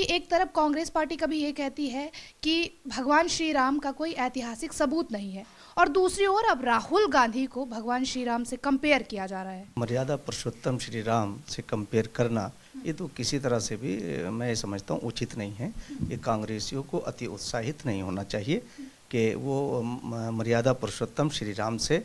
कि एक तरफ कांग्रेस पार्टी कभी ये कहती है कि भगवान श्री राम का कोई ऐतिहासिक सबूत नहीं है और दूसरी ओर अब राहुल गांधी को भगवान श्री राम से कंपेयर किया जा रहा है मर्यादा पुरुषोत्तम श्री राम से कंपेयर करना ये तो किसी तरह से भी मैं समझता हूँ उचित नहीं है ये कांग्रेसियों को अति उत्साहित नहीं होना चाहिए कि वो मर्यादा पुरुषोत्तम श्री राम से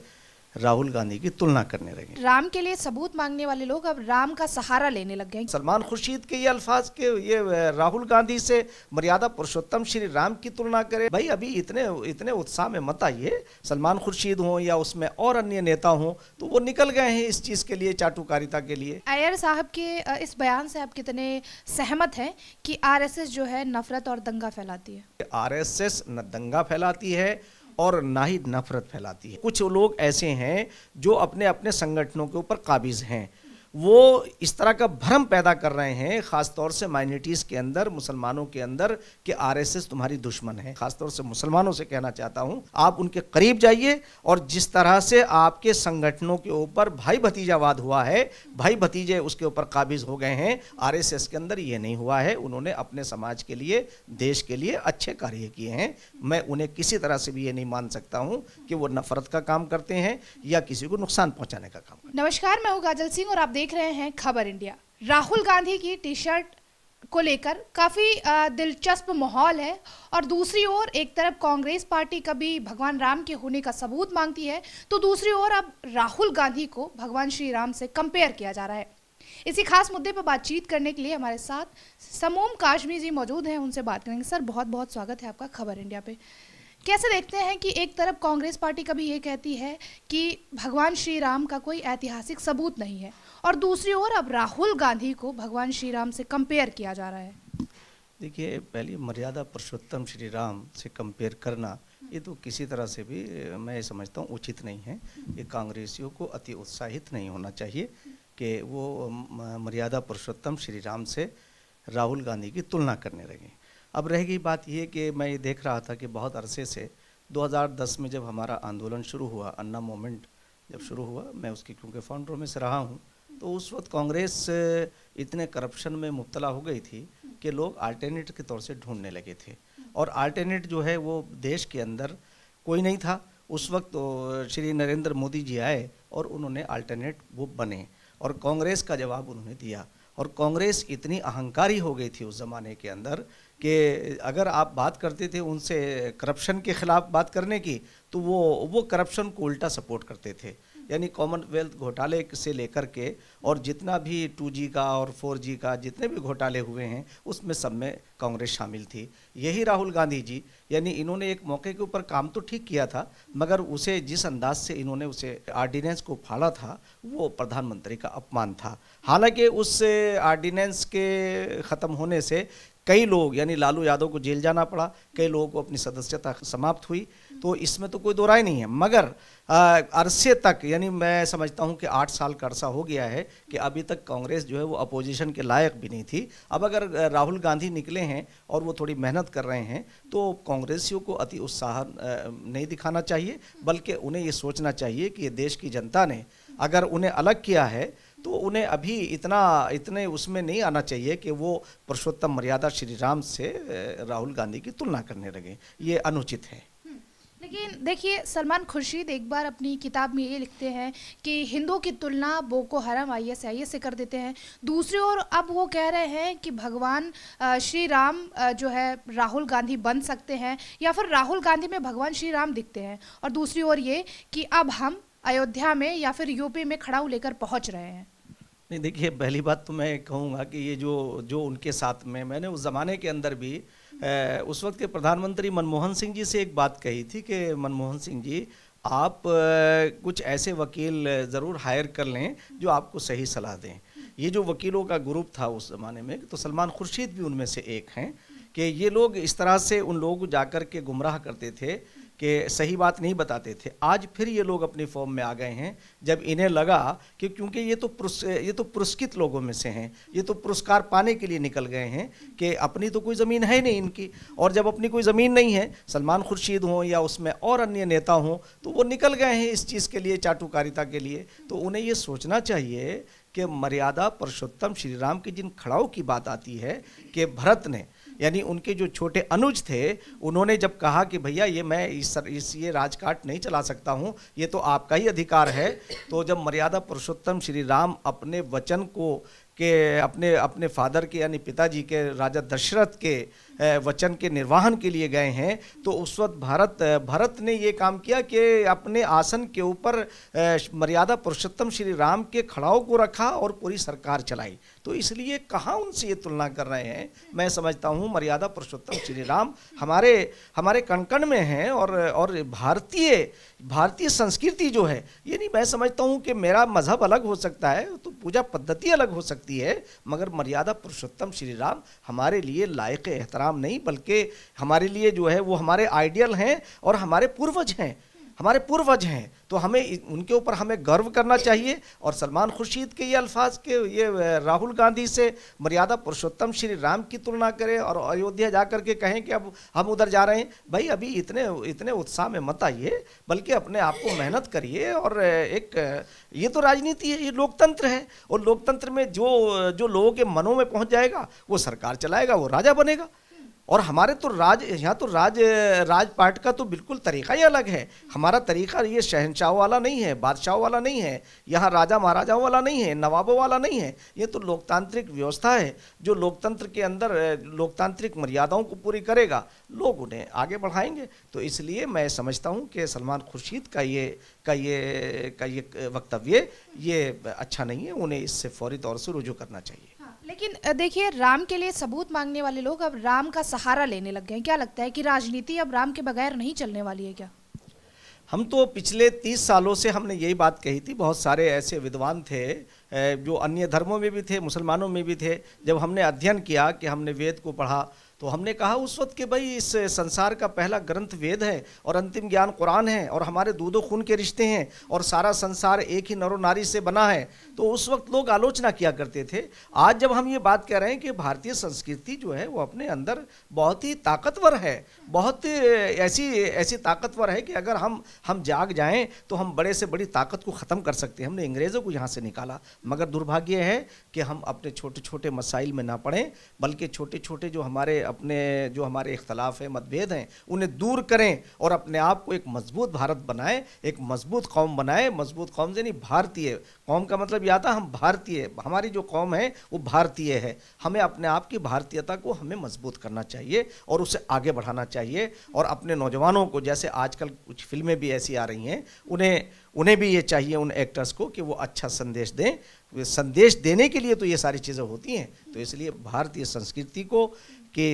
राहुल गांधी की तुलना करने लगे राम के लिए सबूत मांगने वाले लोग अब राम का सहारा लेने लग गए सलमान खुर्शीद के ये अल्फाज के ये राहुल गांधी से मर्यादा पुरुषोत्तम श्री राम की तुलना करें भाई अभी इतने इतने उत्साह में मत आइए सलमान खुर्शीद हों या उसमें और अन्य नेता हों तो वो निकल गए हैं इस चीज के लिए चाटुकारिता के लिए अयर साहब के इस बयान से आप कितने सहमत है की आर जो है नफरत और दंगा फैलाती है एस न दंगा फैलाती है और ना ही नफरत फैलाती है कुछ लोग ऐसे हैं जो अपने अपने संगठनों के ऊपर काबिज हैं वो इस तरह का भ्रम पैदा कर रहे हैं खासतौर से माइनॉरिटीज़ के अंदर मुसलमानों के अंदर कि आरएसएस तुम्हारी दुश्मन है खासतौर से मुसलमानों से कहना चाहता हूँ आप उनके करीब जाइए और जिस तरह से आपके संगठनों के ऊपर भाई भतीजावाद हुआ है भाई भतीजे उसके ऊपर काबिज हो गए हैं एस के अंदर ये नहीं हुआ है उन्होंने अपने समाज के लिए देश के लिए अच्छे कार्य किए हैं मैं उन्हें किसी तरह से भी ये नहीं मान सकता हूँ कि वो नफरत का काम करते हैं या किसी को नुकसान पहुँचाने का काम नमस्कार मैं हूँ गाजल सिंह और आप देख देख रहे हैं खबर इंडिया राहुल गांधी की टी शर्ट को लेकर काफ़ी दिलचस्प माहौल है और दूसरी ओर एक तरफ कांग्रेस पार्टी कभी भगवान राम के होने का सबूत मांगती है तो दूसरी ओर अब राहुल गांधी को भगवान श्री राम से कंपेयर किया जा रहा है इसी खास मुद्दे पर बातचीत करने के लिए हमारे साथ समोम काश्मी जी मौजूद हैं उनसे बात करेंगे सर बहुत बहुत स्वागत है आपका खबर इंडिया पे कैसे देखते हैं कि एक तरफ कांग्रेस पार्टी कभी ये कहती है कि भगवान श्री राम का कोई ऐतिहासिक सबूत नहीं है और दूसरी ओर अब राहुल गांधी को भगवान श्री राम से कंपेयर किया जा रहा है देखिए पहले मर्यादा पुरुषोत्तम श्री राम से कंपेयर करना ये तो किसी तरह से भी मैं समझता हूँ उचित नहीं है ये कांग्रेसियों को अति उत्साहित नहीं होना चाहिए कि वो मर्यादा पुरुषोत्तम श्री राम से राहुल गांधी की तुलना करने लगे अब रह गई बात यह कि मैं ये देख रहा था कि बहुत अरसे से 2010 में जब हमारा आंदोलन शुरू हुआ अन्ना मोमेंट जब शुरू हुआ मैं उसकी क्योंकि फाउंडर में से रहा हूँ तो उस वक्त कांग्रेस इतने करप्शन में मुबतला हो गई थी कि लोग आल्टरनेट के तौर से ढूंढने लगे थे और आल्टरनेट जो है वो देश के अंदर कोई नहीं था उस वक्त तो श्री नरेंद्र मोदी जी आए और उन्होंने आल्टरनेट वो बने और कांग्रेस का जवाब उन्होंने दिया और कांग्रेस इतनी अहंकारी हो गई थी उस ज़माने के अंदर कि अगर आप बात करते थे उनसे करप्शन के ख़िलाफ़ बात करने की तो वो वो करप्शन को उल्टा सपोर्ट करते थे यानी कॉमनवेल्थ घोटाले से लेकर के और जितना भी टू जी का और फोर जी का जितने भी घोटाले हुए हैं उसमें सब में कांग्रेस शामिल थी यही राहुल गांधी जी यानी इन्होंने एक मौके के ऊपर काम तो ठीक किया था मगर उसे जिस अंदाज से इन्होंने उसे आर्डिनेंस को फाड़ा था वो प्रधानमंत्री का अपमान था हालांकि उस आर्डिनेंस के ख़त्म होने से कई लोग यानी लालू यादव को जेल जाना पड़ा कई लोगों को अपनी सदस्यता समाप्त हुई तो इसमें तो कोई दो राय नहीं है मगर अरसे तक यानी मैं समझता हूं कि आठ साल का अरसा हो गया है कि अभी तक कांग्रेस जो है वो अपोजिशन के लायक भी नहीं थी अब अगर राहुल गांधी निकले हैं और वो थोड़ी मेहनत कर रहे हैं तो कांग्रेसियों को अति उत्साह नहीं दिखाना चाहिए बल्कि उन्हें ये सोचना चाहिए कि देश की जनता ने अगर उन्हें अलग किया है तो उन्हें अभी इतना इतने उसमें नहीं आना चाहिए कि वो पुरुषोत्तम मर्यादा श्री राम से राहुल गांधी की तुलना करने लगे ये अनुचित है लेकिन देखिए सलमान खुर्शीद एक बार अपनी किताब में ये लिखते हैं कि हिंदुओं की तुलना बोको हरम आई एस आई एस से कर देते हैं दूसरी ओर अब वो कह रहे हैं कि भगवान श्री राम जो है राहुल गांधी बन सकते हैं या फिर राहुल गांधी में भगवान श्री राम दिखते हैं और दूसरी ओर ये कि अब हम अयोध्या में या फिर यूपी में खड़ाऊ लेकर पहुँच रहे हैं नहीं देखिए पहली बात तो मैं कहूँगा कि ये जो जो उनके साथ में मैंने उस ज़माने के अंदर भी उस वक्त के प्रधानमंत्री मनमोहन सिंह जी से एक बात कही थी कि मनमोहन सिंह जी आप कुछ ऐसे वकील ज़रूर हायर कर लें जो आपको सही सलाह दें ये जो वकीलों का ग्रुप था उस ज़माने में तो सलमान खुर्शीद भी उनमें से एक हैं कि ये लोग इस तरह से उन लोगों को जाकर के गुमराह करते थे कि सही बात नहीं बताते थे आज फिर ये लोग अपनी फॉर्म में आ गए हैं जब इन्हें लगा कि क्योंकि ये तो ये तो पुरस्कृत लोगों में से हैं ये तो पुरस्कार पाने के लिए निकल गए हैं कि अपनी तो कोई ज़मीन है नहीं इनकी और जब अपनी कोई ज़मीन नहीं है सलमान खुर्शीद हों या उसमें और अन्य नेता हों तो वो निकल गए हैं इस चीज़ के लिए चाटुकारिता के लिए तो उन्हें ये सोचना चाहिए कि मर्यादा पुरुषोत्तम श्री राम की जिन खड़ाओं की बात आती है कि भरत ने यानी उनके जो छोटे अनुज थे उन्होंने जब कहा कि भैया ये मैं इस इस ये राजकाट नहीं चला सकता हूँ ये तो आपका ही अधिकार है तो जब मर्यादा पुरुषोत्तम श्री राम अपने वचन को के अपने अपने फादर के यानी पिताजी के राजा दशरथ के वचन के निर्वाहन के लिए गए हैं तो उस वक्त भारत भरत ने ये काम किया कि अपने आसन के ऊपर मर्यादा पुरुषोत्तम श्री राम के खड़ाओं को रखा और पूरी सरकार चलाई तो इसलिए कहाँ उनसे ये तुलना कर रहे हैं मैं समझता हूँ मर्यादा पुरुषोत्तम श्री राम हमारे हमारे कणकण में हैं और और भारतीय भारतीय संस्कृति जो है ये नहीं मैं समझता हूँ कि मेरा मज़हब अलग हो सकता है तो पूजा पद्धति अलग हो सकती है मगर मर्यादा पुरुषोत्तम श्री राम हमारे लिए लायक एहतराम काम नहीं बल्कि हमारे लिए जो है वो हमारे आइडियल हैं और हमारे पूर्वज हैं हमारे पूर्वज हैं तो हमें उनके ऊपर हमें गर्व करना चाहिए और सलमान खुर्शीद के ये अल्फाज के ये राहुल गांधी से मर्यादा पुरुषोत्तम श्री राम की तुलना करें और अयोध्या जा कर के कहें कि अब हम उधर जा रहे हैं भाई अभी इतने इतने उत्साह में मत आइए बल्कि अपने आप को मेहनत करिए और एक ये तो राजनीति है ये लोकतंत्र है और लोकतंत्र में जो जो लोगों के मनों में पहुँच जाएगा वो सरकार चलाएगा वो राजा बनेगा और हमारे तो राज यहाँ तो राज राजपाट का तो बिल्कुल तरीका ही अलग है हमारा तरीका ये शहनशाह वाला नहीं है बादशाह वाला नहीं है यहाँ राजा महाराजाओं वाला नहीं है नवाबों वाला नहीं है ये तो लोकतांत्रिक व्यवस्था है जो लोकतंत्र के अंदर लोकतांत्रिक मर्यादाओं को पूरी करेगा लोग उन्हें आगे बढ़ाएंगे तो इसलिए मैं समझता हूँ कि सलमान खुर्शीद का ये का ये का ये वक्तव्य ये अच्छा नहीं है उन्हें इससे फौरी तौर से रुजू करना चाहिए लेकिन देखिए राम के लिए सबूत मांगने वाले लोग अब राम का सहारा लेने लग गए क्या लगता है कि राजनीति अब राम के बगैर नहीं चलने वाली है क्या हम तो पिछले तीस सालों से हमने यही बात कही थी बहुत सारे ऐसे विद्वान थे जो अन्य धर्मों में भी थे मुसलमानों में भी थे जब हमने अध्ययन किया कि हमने वेद को पढ़ा तो हमने कहा उस वक्त कि भाई इस संसार का पहला ग्रंथ वेद है और अंतिम ज्ञान कुरान है और हमारे दो खून के रिश्ते हैं और सारा संसार एक ही नरो नारी से बना है तो उस वक्त लोग आलोचना किया करते थे आज जब हम ये बात कह रहे हैं कि भारतीय संस्कृति जो है वो अपने अंदर बहुत ही ताकतवर है बहुत ऐसी ऐसी ताकतवर है कि अगर हम हम जाग जाएँ तो हम बड़े से बड़ी ताकत को ख़त्म कर सकते हैं हमने अंग्रेज़ों को यहाँ से निकाला मगर दुर्भाग्य है कि हम अपने छोटे छोटे मसाइल में ना पड़ें बल्कि छोटे छोटे जो हमारे अपने जो हमारे इख्तलाफ हैं मतभेद हैं उन्हें दूर करें और अपने आप को एक मजबूत भारत बनाएं एक मजबूत कौम बनाएं मजबूत कौम से नहीं भारतीय कौम का मतलब यह था हम भारतीय हमारी जो कौम है वो भारतीय है हमें अपने आप की भारतीयता को हमें मजबूत करना चाहिए और उसे आगे बढ़ाना चाहिए और अपने नौजवानों को जैसे आजकल कुछ फिल्में भी ऐसी आ रही हैं उन्हें उन्हें भी ये चाहिए उन एक्टर्स को कि वो अच्छा संदेश दें संदेश देने के लिए तो ये सारी चीज़ें होती हैं तो इसलिए भारतीय संस्कृति को कि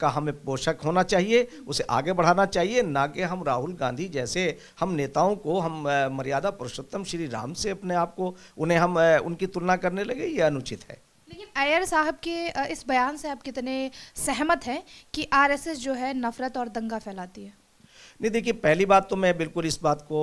का हमें पोषक होना चाहिए उसे आगे बढ़ाना चाहिए ना कि हम राहुल गांधी जैसे हम नेताओं को हम मर्यादा पुरुषोत्तम श्री राम से अपने आप को उन्हें हम उनकी तुलना करने लगे ये अनुचित है लेकिन अयर साहब के इस बयान से आप कितने सहमत हैं कि आरएसएस जो है नफरत और दंगा फैलाती है नहीं देखिए पहली बात तो मैं बिल्कुल इस बात को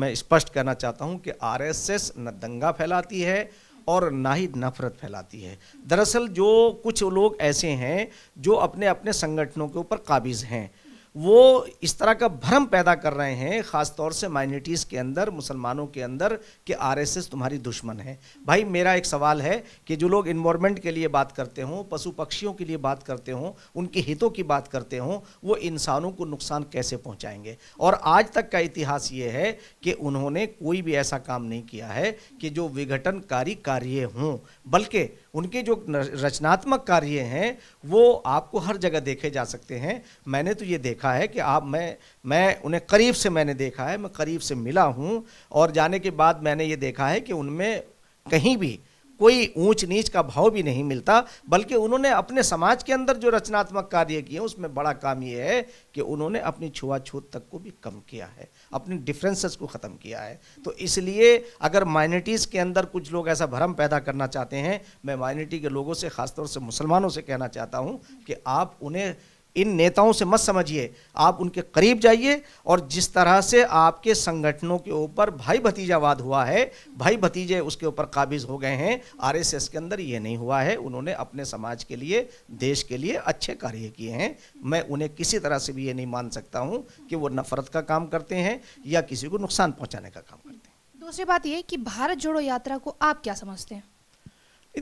मैं स्पष्ट करना चाहता हूँ कि आरएसएस न दंगा फैलाती है और ना ही नफरत फैलाती है दरअसल जो कुछ लोग ऐसे हैं जो अपने अपने संगठनों के ऊपर काबिज हैं वो इस तरह का भ्रम पैदा कर रहे हैं ख़ास तौर से माइनॉरिटीज़ के अंदर मुसलमानों के अंदर कि आरएसएस तुम्हारी दुश्मन है भाई मेरा एक सवाल है कि जो लोग इन्वॉर्मेंट के लिए बात करते हों पशु पक्षियों के लिए बात करते हों उनके हितों की बात करते हों वो इंसानों को नुकसान कैसे पहुँचाएंगे और आज तक का इतिहास ये है कि उन्होंने कोई भी ऐसा काम नहीं किया है कि जो विघटनकारी कार्य हों बल्कि उनके जो रचनात्मक कार्य हैं वो आपको हर जगह देखे जा सकते हैं मैंने तो ये देखा है कि आप मैं मैं उन्हें करीब से मैंने देखा है मैं करीब से मिला हूँ और जाने के बाद मैंने ये देखा है कि उनमें कहीं भी कोई ऊंच नीच का भाव भी नहीं मिलता बल्कि उन्होंने अपने समाज के अंदर जो रचनात्मक कार्य किए उसमें बड़ा काम यह है कि उन्होंने अपनी छुआछूत तक को भी कम किया है अपने डिफरेंसेस को ख़त्म किया है तो इसलिए अगर माइनॉरिटीज़ के अंदर कुछ लोग ऐसा भ्रम पैदा करना चाहते हैं मैं माइनॉरिटी के लोगों से ख़ासतौर से मुसलमानों से कहना चाहता हूँ कि आप उन्हें इन नेताओं से मत समझिए आप उनके करीब जाइए और जिस तरह से आपके संगठनों के ऊपर भाई भतीजावाद हुआ है भाई भतीजे उसके ऊपर काबिज हो गए हैं आरएसएस के अंदर ये नहीं हुआ है उन्होंने अपने समाज के लिए देश के लिए अच्छे कार्य किए हैं मैं उन्हें किसी तरह से भी ये नहीं मान सकता हूँ कि वो नफरत का काम करते हैं या किसी को नुकसान पहुँचाने का काम करते हैं दूसरी बात ये कि भारत जोड़ो यात्रा को आप क्या समझते हैं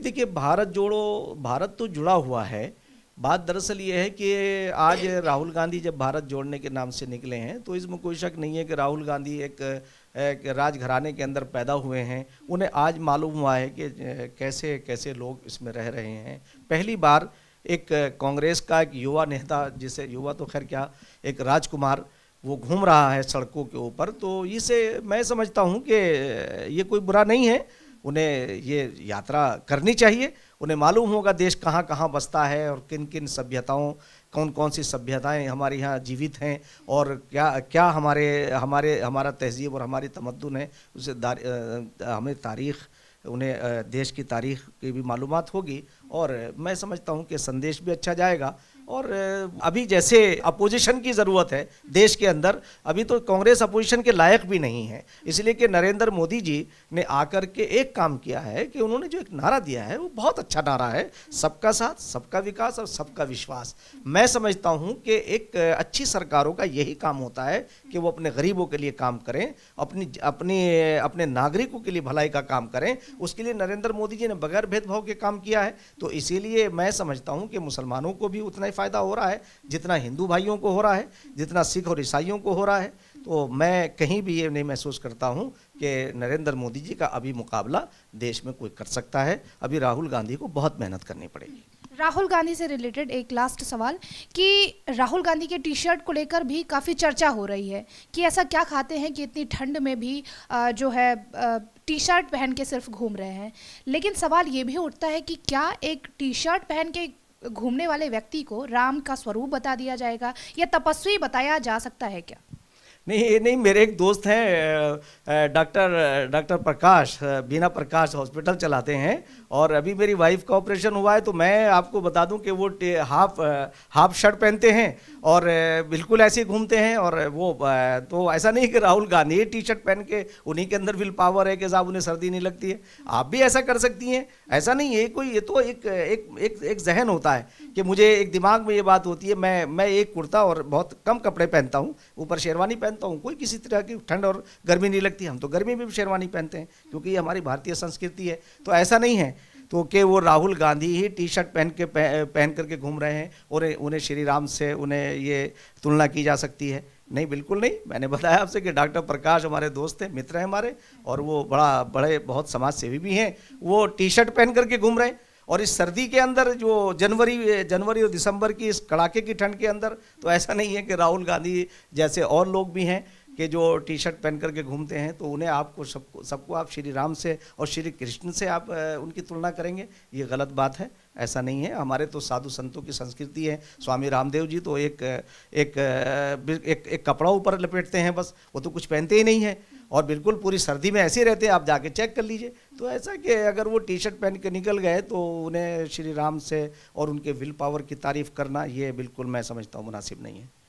देखिए भारत जोड़ो भारत तो जुड़ा हुआ है बात दरअसल ये है कि आज राहुल गांधी जब भारत जोड़ने के नाम से निकले हैं तो इसमें कोई शक नहीं है कि राहुल गांधी एक, एक राजघराने के अंदर पैदा हुए हैं उन्हें आज मालूम हुआ है कि कैसे कैसे लोग इसमें रह रहे हैं पहली बार एक कांग्रेस का एक युवा नेता जिसे युवा तो खैर क्या एक राजकुमार वो घूम रहा है सड़कों के ऊपर तो इसे मैं समझता हूँ कि ये कोई बुरा नहीं है उन्हें ये यात्रा करनी चाहिए उन्हें मालूम होगा देश कहाँ कहाँ बसता है और किन किन सभ्यताओं कौन कौन सी सभ्यताएं हमारे यहाँ जीवित हैं और क्या क्या हमारे हमारे हमारा तहजीब और हमारी तमद्दन है उसे हमें तारीख़ उन्हें देश की तारीख की भी मालूम होगी और मैं समझता हूँ कि संदेश भी अच्छा जाएगा और अभी जैसे अपोजिशन की ज़रूरत है देश के अंदर अभी तो कांग्रेस अपोजिशन के लायक भी नहीं है इसलिए कि नरेंद्र मोदी जी ने आकर के एक काम किया है कि उन्होंने जो एक नारा दिया है वो बहुत अच्छा नारा है सबका साथ सबका विकास और सबका विश्वास मैं समझता हूँ कि एक अच्छी सरकारों का यही काम होता है कि वो अपने गरीबों के लिए काम करें अपनी अपनी अपने नागरिकों के लिए भलाई का काम करें उसके लिए नरेंद्र मोदी जी ने बगैर भेदभाव के काम किया है तो इसीलिए मैं समझता हूँ कि मुसलमानों को भी उतना फ़ायदा हो रहा है जितना हिंदू भाइयों को हो रहा है जितना सिख और ईसाइयों को हो रहा है तो मैं कहीं भी ये नहीं महसूस करता हूँ कि नरेंद्र मोदी जी का अभी मुकाबला देश में कोई कर सकता है अभी राहुल गांधी को बहुत मेहनत करनी पड़ेगी राहुल गांधी से रिलेटेड एक लास्ट सवाल कि राहुल गांधी के टी शर्ट को लेकर भी काफ़ी चर्चा हो रही है कि ऐसा क्या खाते हैं कि इतनी ठंड में भी जो है टी शर्ट पहन के सिर्फ घूम रहे हैं लेकिन सवाल ये भी उठता है कि क्या एक टी शर्ट पहन के घूमने वाले व्यक्ति को राम का स्वरूप बता दिया जाएगा या तपस्वी बताया जा सकता है क्या नहीं नहीं मेरे एक दोस्त हैं doctor doctor Prakash Bina Prakash hospital चलाते हैं और अभी मेरी वाइफ का ऑपरेशन हुआ है तो मैं आपको बता दूं कि वो हाफ हाफ शर्ट पहनते हैं और बिल्कुल ऐसे घूमते हैं और वो तो ऐसा नहीं कि राहुल गांधी टी शर्ट पहन के उन्हीं के अंदर विल पावर है कि साहब उन्हें सर्दी नहीं लगती है आप भी ऐसा कर सकती हैं ऐसा नहीं है कोई ये तो एक एक एक, एक जहन होता है कि मुझे एक दिमाग में ये बात होती है मैं मैं एक कुर्ता और बहुत कम कपड़े पहनता हूँ ऊपर शेरवानी पहनता हूँ कोई किसी तरह की ठंड और गर्मी नहीं लगती हम तो गर्मी में भी शेरवानी पहनते हैं क्योंकि ये हमारी भारतीय संस्कृति है तो ऐसा नहीं है तो के वो राहुल गांधी ही टी शर्ट पहन के पहन करके घूम रहे हैं और उन्हें श्री राम से उन्हें ये तुलना की जा सकती है नहीं बिल्कुल नहीं मैंने बताया आपसे कि डॉक्टर प्रकाश हमारे दोस्त हैं मित्र हैं हमारे और वो बड़ा बड़े बहुत समाज सेवी भी हैं वो टी शर्ट पहन करके घूम रहे हैं और इस सर्दी के अंदर जो जनवरी जनवरी और दिसंबर की इस कड़ाके की ठंड के अंदर तो ऐसा नहीं है कि राहुल गांधी जैसे और लोग भी हैं कि जो टी शर्ट पहन करके घूमते हैं तो उन्हें आपको सबको सबको आप श्री राम से और श्री कृष्ण से आप उनकी तुलना करेंगे ये गलत बात है ऐसा नहीं है हमारे तो साधु संतों की संस्कृति है स्वामी रामदेव जी तो एक एक एक, एक, एक कपड़ा ऊपर लपेटते हैं बस वो तो कुछ पहनते ही नहीं है और बिल्कुल पूरी सर्दी में ऐसे रहते हैं आप जाके चेक कर लीजिए तो ऐसा कि अगर वो टी शर्ट पहन के निकल गए तो उन्हें श्री राम से और उनके विल पावर की तारीफ़ करना ये बिल्कुल मैं समझता हूँ मुनासिब नहीं है